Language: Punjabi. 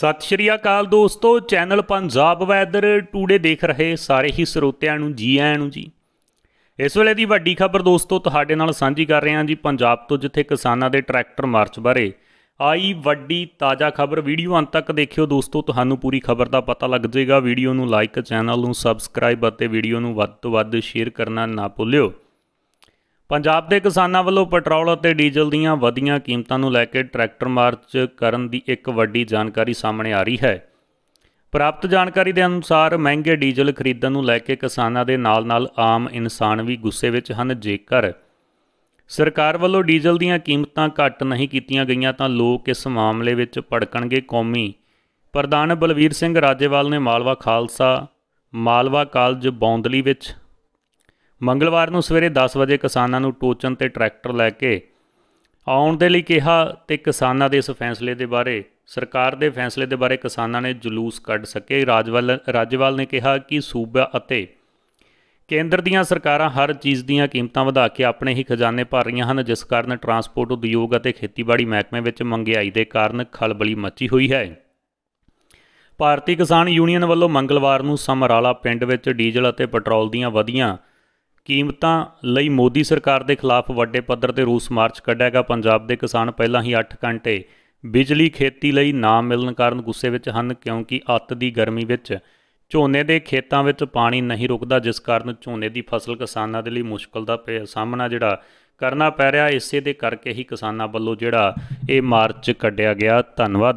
ਸਤਿ ਸ਼੍ਰੀ ਅਕਾਲ ਦੋਸਤੋ ਚੈਨਲ ਪੰਜਾਬ ਵੈਦਰ ਟੂਡੇ ਦੇਖ ਰਹੇ ਸਾਰੇ ਹੀ ਸਰੋਤਿਆਂ ਨੂੰ ਜੀ ਆਇਆਂ ਨੂੰ ਜੀ ਇਸ ਵੇਲੇ ਦੀ ਵੱਡੀ ਖਬਰ ਦੋਸਤੋ ਤੁਹਾਡੇ ਨਾਲ ਸਾਂਝੀ ਕਰ ਰਹੇ ਹਾਂ ਜੀ ਪੰਜਾਬ ਤੋਂ ਜਿੱਥੇ ਕਿਸਾਨਾਂ ਦੇ ਟਰੈਕਟਰ ਮਾਰਚ ਬਾਰੇ ਆਈ ਵੱਡੀ ਤਾਜ਼ਾ ਖਬਰ ਵੀਡੀਓ ਅੰਤ ਤੱਕ ਦੇਖਿਓ ਦੋਸਤੋ ਤੁਹਾਨੂੰ ਪੂਰੀ ਖਬਰ ਦਾ ਪਤਾ ਲੱਗ ਜਾਏਗਾ ਵੀਡੀਓ ਨੂੰ ਲਾਈਕ ਚੈਨਲ ਨੂੰ ਸਬਸਕ੍ਰਾਈਬ ਅਤੇ ਵੀਡੀਓ ਨੂੰ ਵੱਧ ਤੋਂ ਵੱਧ ਸ਼ੇਅਰ ਕਰਨਾ ਨਾ ਭੁੱਲਿਓ ਪੰਜਾਬ ਦੇ ਕਿਸਾਨਾਂ ਵੱਲੋਂ ਪੈਟਰੋਲ ਅਤੇ ਡੀਜ਼ਲ ਦੀਆਂ ਵਧੀਆਂ ਕੀਮਤਾਂ ਨੂੰ ਲੈ ਕੇ ਟਰੈਕਟਰ ਮਾਰਚ ਕਰਨ ਦੀ ਇੱਕ ਵੱਡੀ ਜਾਣਕਾਰੀ ਸਾਹਮਣੇ ਆ ਰਹੀ ਹੈ ਪ੍ਰਾਪਤ ਜਾਣਕਾਰੀ ਦੇ ਅਨੁਸਾਰ ਮਹਿੰਗੇ ਡੀਜ਼ਲ ਖਰੀਦਣ ਨੂੰ ਲੈ ਕੇ ਕਿਸਾਨਾਂ ਦੇ ਨਾਲ-ਨਾਲ ਆਮ ਇਨਸਾਨ ਵੀ ਗੁੱਸੇ ਵਿੱਚ ਹਨ ਜੇਕਰ ਸਰਕਾਰ ਵੱਲੋਂ ਡੀਜ਼ਲ ਦੀਆਂ ਕੀਮਤਾਂ ਘੱਟ ਨਹੀਂ ਕੀਤੀਆਂ ਗਈਆਂ ਤਾਂ ਲੋਕ ਇਸ ਮਾਮਲੇ ਵਿੱਚ ਭੜਕਣਗੇ ਕੌਮੀ ਪ੍ਰਧਾਨ ਬਲਵੀਰ ਸਿੰਘ ਰਾਜੇਵਾਲ ਨੇ ਮਾਲਵਾ ਖਾਲਸਾ ਮਾਲਵਾ ਕਾਲਜ ਬੌਂਦਲੀ ਵਿੱਚ ਮੰਗਲਵਾਰ ਨੂੰ ਸਵੇਰੇ 10 ਵਜੇ ਕਿਸਾਨਾਂ ਨੂੰ ਟੋਚਨ ਤੇ ਟਰੈਕਟਰ ਲੈ ਕੇ ਆਉਣ ਦੇ ਲਈ ਕਿਹਾ ਤੇ ਕਿਸਾਨਾਂ ਦੇ ਇਸ ਫੈਸਲੇ ਦੇ ਬਾਰੇ ਸਰਕਾਰ ਦੇ ਫੈਸਲੇ ਦੇ ਬਾਰੇ ਕਿਸਾਨਾਂ ਨੇ ਜਲੂਸ ਕੱਢ ਸਕੇ ਰਾਜਵਾਲ ਰਾਜਵਾਲ ਨੇ ਕਿਹਾ ਕਿ ਸੂਬਾ ਅਤੇ ਕੇਂਦਰ ਦੀਆਂ ਸਰਕਾਰਾਂ ਹਰ ਚੀਜ਼ ਦੀਆਂ ਕੀਮਤਾਂ ਵਧਾ ਕੇ ਆਪਣੇ ਹੀ ਖਜ਼ਾਨੇ ਭਰ ਰਹੀਆਂ ਹਨ ਜਿਸ ਕਾਰਨ ਟਰਾਂਸਪੋਰਟ ਉਦਯੋਗ ਅਤੇ ਖੇਤੀਬਾੜੀ ਮਹਿਕਮੇ ਵਿੱਚ ਮੰਗਿਆਈ ਦੇ ਕਾਰਨ ਖਲਬਲੀ ਮੱਚੀ ਹੋਈ ਹੈ ਭਾਰਤੀ ਕਿਸਾਨ ਯੂਨੀਅਨ ਵੱਲੋਂ ਮੰਗਲਵਾਰ ਨੂੰ ਸਮਰਾਲਾ ਪਿੰਡ ਵਿੱਚ ਡੀਜ਼ਲ ਅਤੇ ਪੈਟਰੋਲ ਦੀਆਂ ਵਧੀਆਂ ਕੀਮਤਾਂ ਲਈ ਮੋਦੀ ਸਰਕਾਰ ਦੇ ਖਿਲਾਫ ਵੱਡੇ ਪੱਧਰ ਤੇ ਰੂਸ ਮਾਰਚ ਕੱਢਿਆਗਾ ਪੰਜਾਬ ਦੇ ਕਿਸਾਨ ਪਹਿਲਾਂ ਹੀ 8 ਘੰਟੇ ਬਿਜਲੀ ਖੇਤੀ ਲਈ ਨਾ ਮਿਲਣ ਕਾਰਨ ਗੁੱਸੇ ਵਿੱਚ ਹਨ ਕਿਉਂਕਿ ਅੱਤ ਦੀ ਗਰਮੀ ਵਿੱਚ ਝੋਨੇ ਦੇ ਖੇਤਾਂ ਵਿੱਚ ਪਾਣੀ ਨਹੀਂ ਰੁਕਦਾ ਜਿਸ ਕਾਰਨ ਝੋਨੇ ਦੀ ਫਸਲ ਕਿਸਾਨਾਂ ਦੇ ਲਈ ਮੁਸ਼ਕਲ ਦਾ ਸਾਹਮਣਾ ਜਿਹੜਾ ਕਰਨਾ ਪੈ ਰਿਹਾ ਇਸੇ ਦੇ ਕਰਕੇ ਹੀ ਕਿਸਾਨਾਂ ਵੱਲੋਂ ਜਿਹੜਾ ਇਹ ਮਾਰਚ ਕੱਢਿਆ ਗਿਆ ਧੰਨਵਾਦ